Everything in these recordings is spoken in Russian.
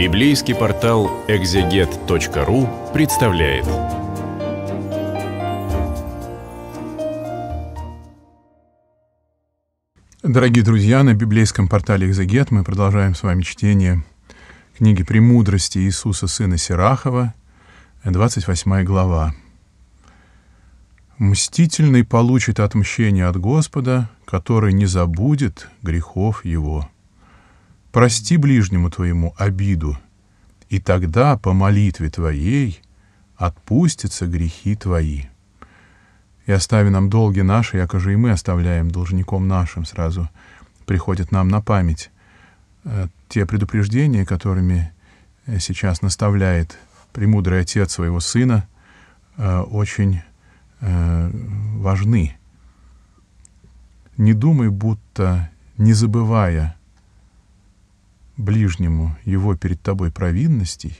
Библейский портал экзегет.ру представляет. Дорогие друзья, на библейском портале «Экзегет» мы продолжаем с вами чтение книги «Премудрости Иисуса, сына Сирахова», 28 глава. «Мстительный получит отмщение от Господа, который не забудет грехов его» прости ближнему твоему обиду, и тогда по молитве твоей отпустятся грехи твои. И остави нам долги наши, якоже и мы оставляем должником нашим сразу, приходят нам на память э, те предупреждения, которыми э, сейчас наставляет премудрый отец своего сына, э, очень важны. Не думай, будто, не забывая ближнему его перед тобой провинностей,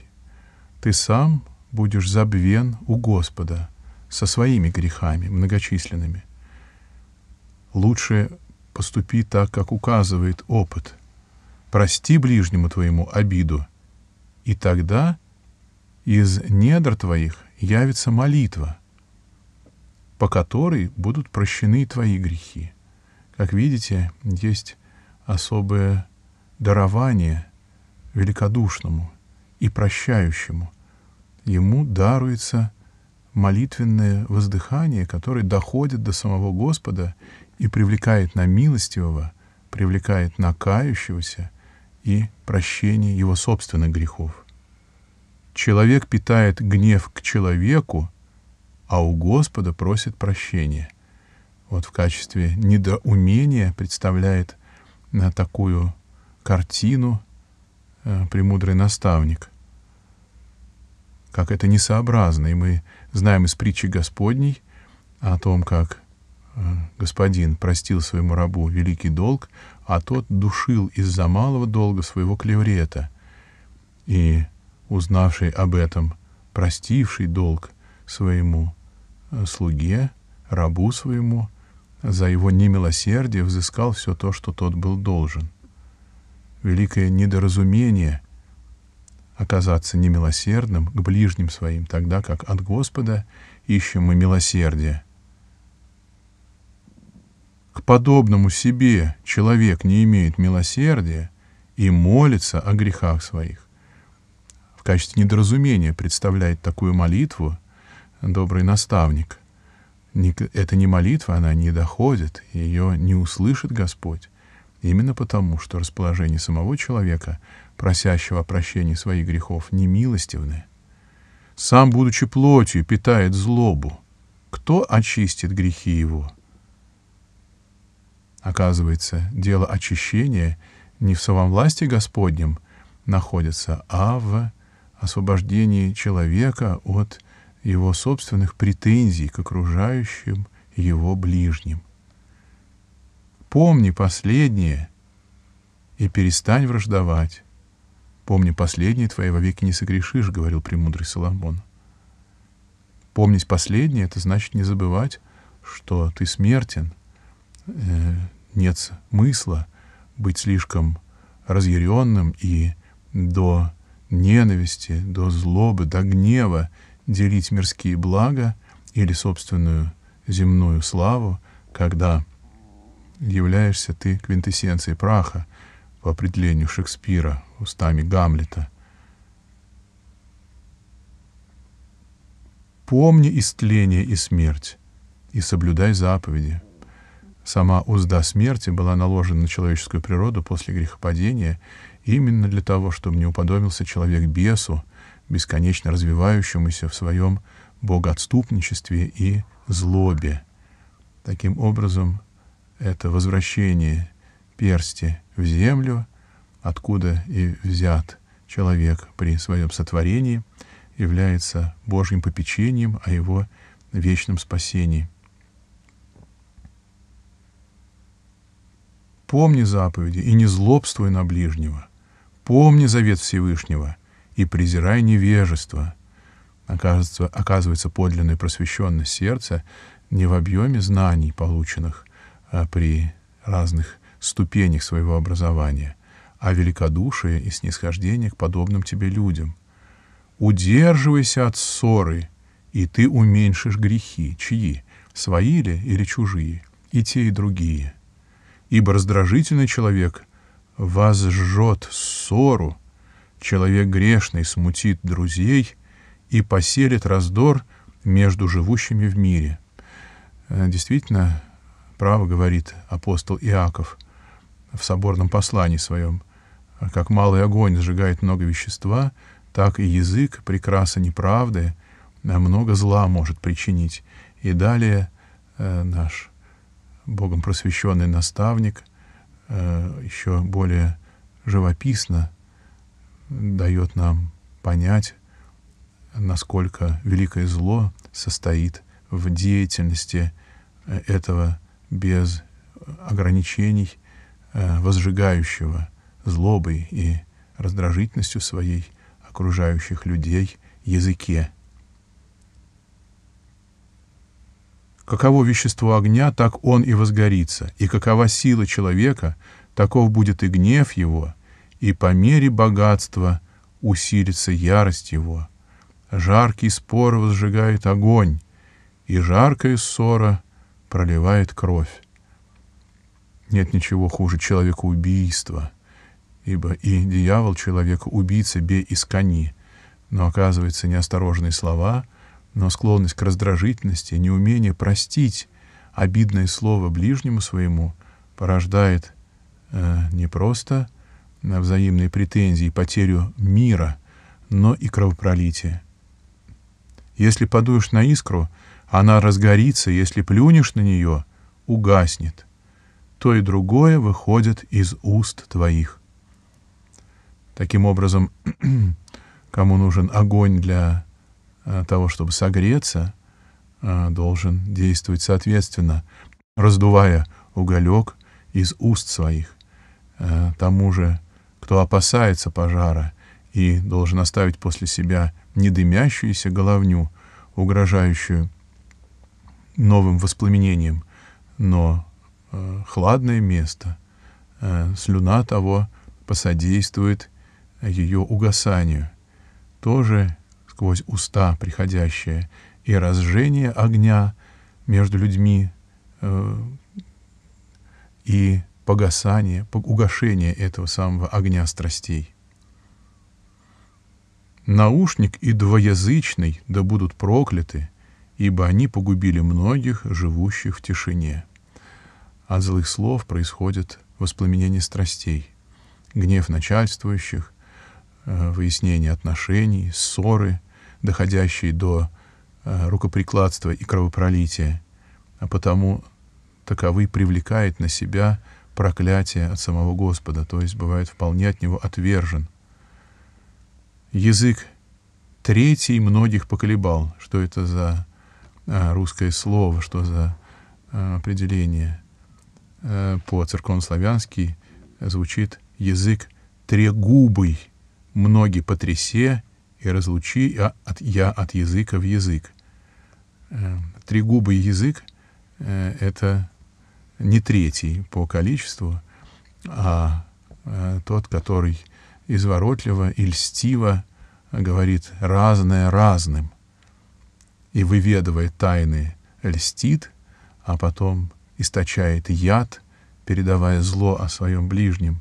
ты сам будешь забвен у Господа со своими грехами многочисленными. Лучше поступи так, как указывает опыт. Прости ближнему твоему обиду, и тогда из недр твоих явится молитва, по которой будут прощены твои грехи. Как видите, есть особое дарование великодушному и прощающему. Ему даруется молитвенное воздыхание, которое доходит до самого Господа и привлекает на милостивого, привлекает на кающегося и прощение его собственных грехов. Человек питает гнев к человеку, а у Господа просит прощения. Вот в качестве недоумения представляет на такую картину э, «Премудрый наставник». Как это несообразно, и мы знаем из притчи Господней о том, как э, Господин простил своему рабу великий долг, а тот душил из-за малого долга своего клеврета. И, узнавший об этом, простивший долг своему э, слуге, рабу своему, за его немилосердие взыскал все то, что тот был должен — великое недоразумение оказаться немилосердным к ближним своим, тогда как от Господа ищем мы милосердие. К подобному себе человек не имеет милосердия и молится о грехах своих. В качестве недоразумения представляет такую молитву добрый наставник. Это не молитва, она не доходит, ее не услышит Господь. Именно потому, что расположение самого человека, просящего прощения своих грехов, немилостивное. Сам, будучи плотью, питает злобу. Кто очистит грехи его? Оказывается, дело очищения не в самом власти Господнем находится, а в освобождении человека от его собственных претензий к окружающим его ближним. Помни последнее и перестань враждовать. Помни последнее, твои вовеки не согрешишь, говорил премудрый Соломон. Помнить последнее — это значит не забывать, что ты смертен, э, нет смысла быть слишком разъяренным и до ненависти, до злобы, до гнева делить мирские блага или собственную земную славу, когда являешься ты квинтэссенцией праха по определению Шекспира устами Гамлета. Помни истление и смерть, и соблюдай заповеди. Сама узда смерти была наложена на человеческую природу после грехопадения именно для того, чтобы не уподобился человек бесу, бесконечно развивающемуся в своем богоотступничестве и злобе. Таким образом, это возвращение персти в землю, откуда и взят человек при своем сотворении, является Божьим попечением о его вечном спасении. Помни заповеди и не злобствуй на ближнего. Помни завет Всевышнего и презирай невежество. Оказывается, оказывается подлинное просвещенность сердца не в объеме знаний, полученных, а, при разных ступенях своего образования, а великодушие и снисхождение к подобным тебе людям. Удерживайся от ссоры, и ты уменьшишь грехи, чьи, свои ли или чужие, и те, и другие. Ибо раздражительный человек возжжет ссору, человек грешный смутит друзей и поселит раздор между живущими в мире. Э, действительно, Право говорит апостол Иаков в соборном послании своем. Как малый огонь сжигает много вещества, так и язык, прекраса неправды, много зла может причинить. И далее э, наш Богом просвещенный наставник э, еще более живописно дает нам понять, насколько великое зло состоит в деятельности э, этого без ограничений э, возжигающего злобой и раздражительностью своей окружающих людей языке. Каково вещество огня, так он и возгорится, и какова сила человека, таков будет и гнев его, и по мере богатства усилится ярость его. Жаркий спор возжигает огонь, и жаркая ссора проливает кровь. Нет ничего хуже человека убийства, ибо и дьявол человека убийца бе из искони. Но оказывается, неосторожные слова, но склонность к раздражительности, неумение простить обидное слово ближнему своему порождает э, не просто на э, взаимные претензии и потерю мира, но и кровопролитие. Если подуешь на искру — она разгорится, если плюнешь на нее, угаснет. То и другое выходит из уст твоих. Таким образом, кому нужен огонь для э, того, чтобы согреться, э, должен действовать соответственно, раздувая уголек из уст своих. Э, тому же, кто опасается пожара и должен оставить после себя недымящуюся головню, угрожающую новым воспламенением, но э, хладное место, э, слюна того посодействует э, ее угасанию, тоже сквозь уста приходящее, и разжение огня между людьми э, и погасание, угашение этого самого огня страстей. Наушник и двоязычный да будут прокляты — ибо они погубили многих, живущих в тишине. От злых слов происходит воспламенение страстей, гнев начальствующих, э, выяснение отношений, ссоры, доходящие до э, рукоприкладства и кровопролития, а потому таковы привлекает на себя проклятие от самого Господа, то есть бывает вполне от него отвержен. Язык третий многих поколебал, что это за Э, русское слово, что за э, определение э, по церковнославянски звучит язык трегубый, многие потрясе и разлучи я от, я от языка в язык. Трегубый язык — это не третий по количеству, а тот, который изворотливо и льстиво говорит разное разным — и, выведывая тайны, льстит, а потом источает яд, передавая зло о своем ближнем.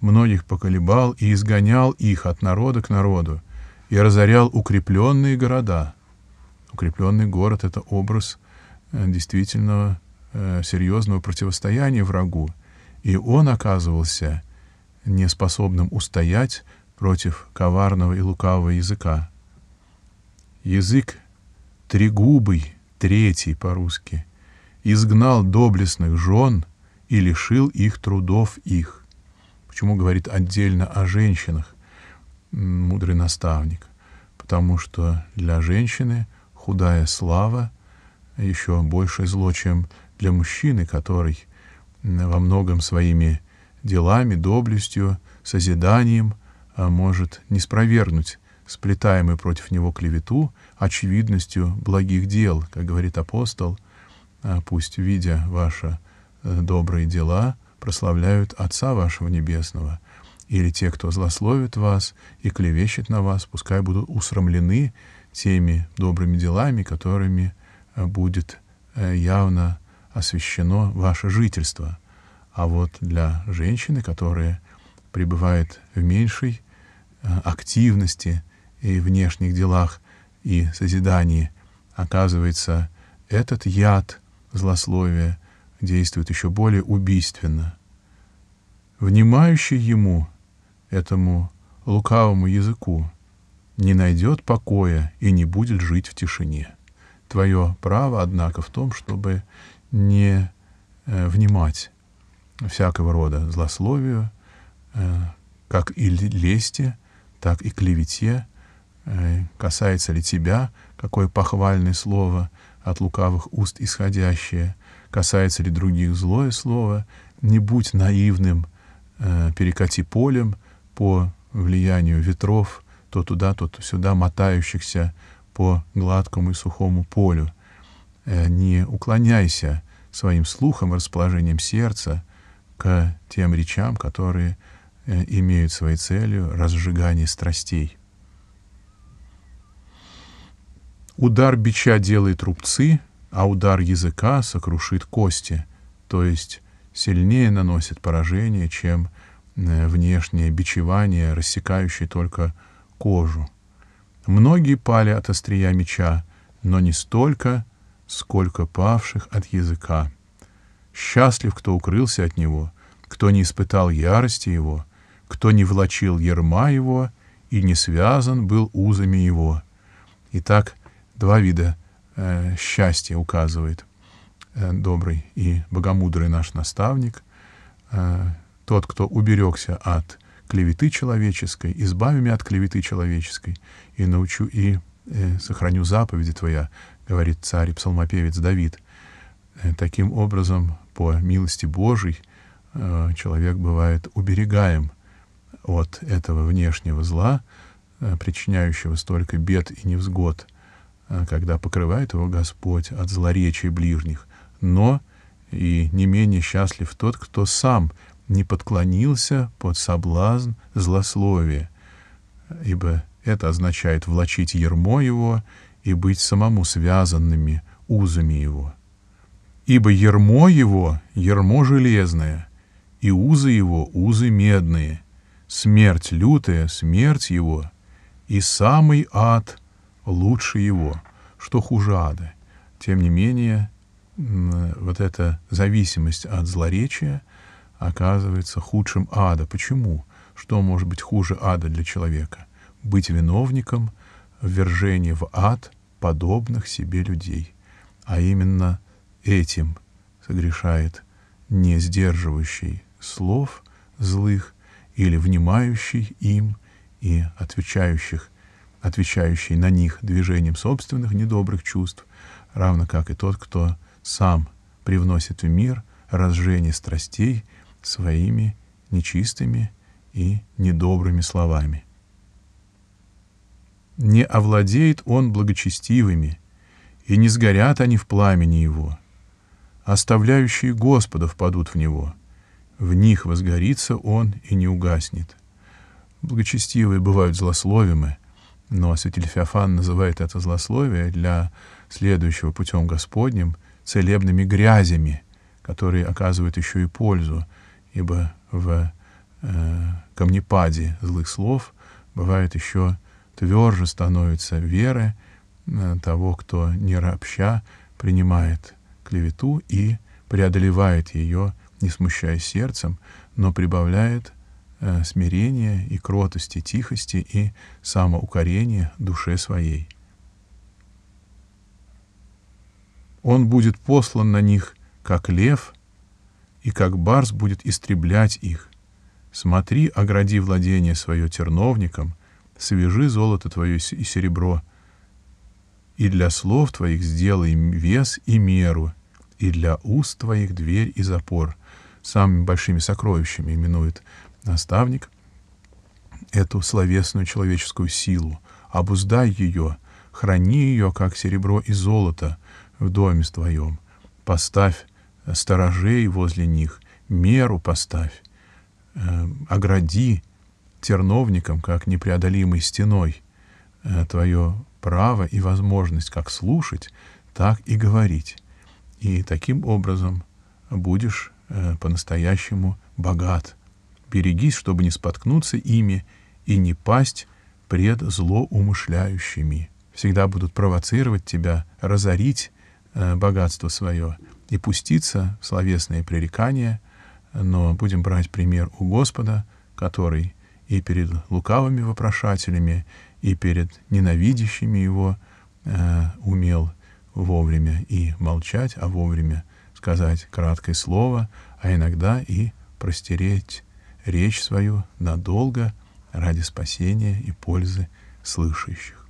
Многих поколебал и изгонял их от народа к народу и разорял укрепленные города. Укрепленный город — это образ э, действительно э, серьезного противостояния врагу, и он оказывался неспособным устоять против коварного и лукавого языка. Язык Трегубый, третий по-русски, изгнал доблестных жен и лишил их трудов их. Почему говорит отдельно о женщинах мудрый наставник? Потому что для женщины худая слава еще больше зло, чем для мужчины, который во многом своими делами, доблестью, созиданием а, может не спровергнуть сплетаемый против него клевету, очевидностью благих дел, как говорит апостол, «А пусть, видя ваши э, добрые дела, прославляют Отца вашего Небесного. Или те, кто злословит вас и клевещет на вас, пускай будут усрамлены теми добрыми делами, которыми э, будет э, явно освящено ваше жительство. А вот для женщины, которая пребывает в меньшей активности, и внешних делах и созидании. Оказывается, этот яд злословия действует еще более убийственно. Внимающий ему, этому лукавому языку, не найдет покоя и не будет жить в тишине. Твое право, однако, в том, чтобы не э, внимать всякого рода злословию, э, как и лести, так и клевете, Э, касается ли тебя, какое похвальное слово от лукавых уст исходящее, касается ли других злое слово, не будь наивным, э, перекати полем по влиянию ветров, то туда, то сюда мотающихся по гладкому и сухому полю. Э, не уклоняйся своим слухом и расположением сердца к тем речам, которые имеют своей целью разжигание страстей. Удар бича делает рубцы, а удар языка сокрушит кости, то есть сильнее наносит поражение, чем э, внешнее бичевание, рассекающее только кожу. Многие пали от острия меча, но не столько, сколько павших от языка. Счастлив, кто укрылся от него, кто не испытал ярости его, кто не влачил ерма его и не связан был узами его. Итак, два вида э, счастья указывает э, добрый и богомудрый наш наставник, э, тот, кто уберегся от клеветы человеческой, избави меня от клеветы человеческой, и научу и э, сохраню заповеди твоя, говорит царь и псалмопевец Давид. Э, таким образом, по милости Божией, э, человек бывает уберегаем от этого внешнего зла, э, причиняющего столько бед и невзгод Э, когда покрывает его Господь от злоречий ближних, но и не менее счастлив тот, кто сам не подклонился под соблазн злословия, ибо это означает влачить ермо его и быть самому связанными узами его. Ибо ермо его — ермо железное, и узы его — узы медные, смерть лютая — смерть его, и самый ад — лучше его, что хуже ада. Тем не менее, вот эта зависимость от злоречия оказывается худшим ада. Почему? Что может быть хуже ада для человека? Быть виновником ввержения в ад подобных себе людей. А именно этим согрешает не сдерживающий слов злых или внимающий им и отвечающих отвечающий на них движением собственных недобрых чувств, равно как и тот, кто сам привносит в мир разжение страстей своими нечистыми и недобрыми словами. Не овладеет он благочестивыми, и не сгорят они в пламени его. Оставляющие Господа впадут в него. В них возгорится он и не угаснет. Благочестивые бывают злословимы, но святитель Феофан называет это злословие для следующего путем Господним целебными грязями, которые оказывают еще и пользу, ибо в э, камнепаде злых слов бывает еще тверже становится вера э, того, кто не рабща принимает клевету и преодолевает ее, не смущая сердцем, но прибавляет Э, смирения и кротости, тихости и самоукорения душе своей. Он будет послан на них, как лев, и как барс будет истреблять их. Смотри, огради владение свое терновником, свяжи золото твое и серебро, и для слов твоих сделай вес и меру, и для уст твоих дверь и запор. Самыми большими сокровищами именует наставник, эту словесную человеческую силу, обуздай ее, храни ее, как серебро и золото в доме твоем, поставь сторожей возле них, меру поставь, э, огради терновником, как непреодолимой стеной, э, твое право и возможность как слушать, так и говорить. И таким образом будешь э, по-настоящему богат — берегись, чтобы не споткнуться ими и не пасть пред злоумышляющими. Всегда будут провоцировать тебя, разорить э, богатство свое и пуститься в словесные пререкания, но будем брать пример у Господа, который и перед лукавыми вопрошателями, и перед ненавидящими его э, умел вовремя и молчать, а вовремя сказать краткое слово, а иногда и простереть речь свою надолго ради спасения и пользы слышащих.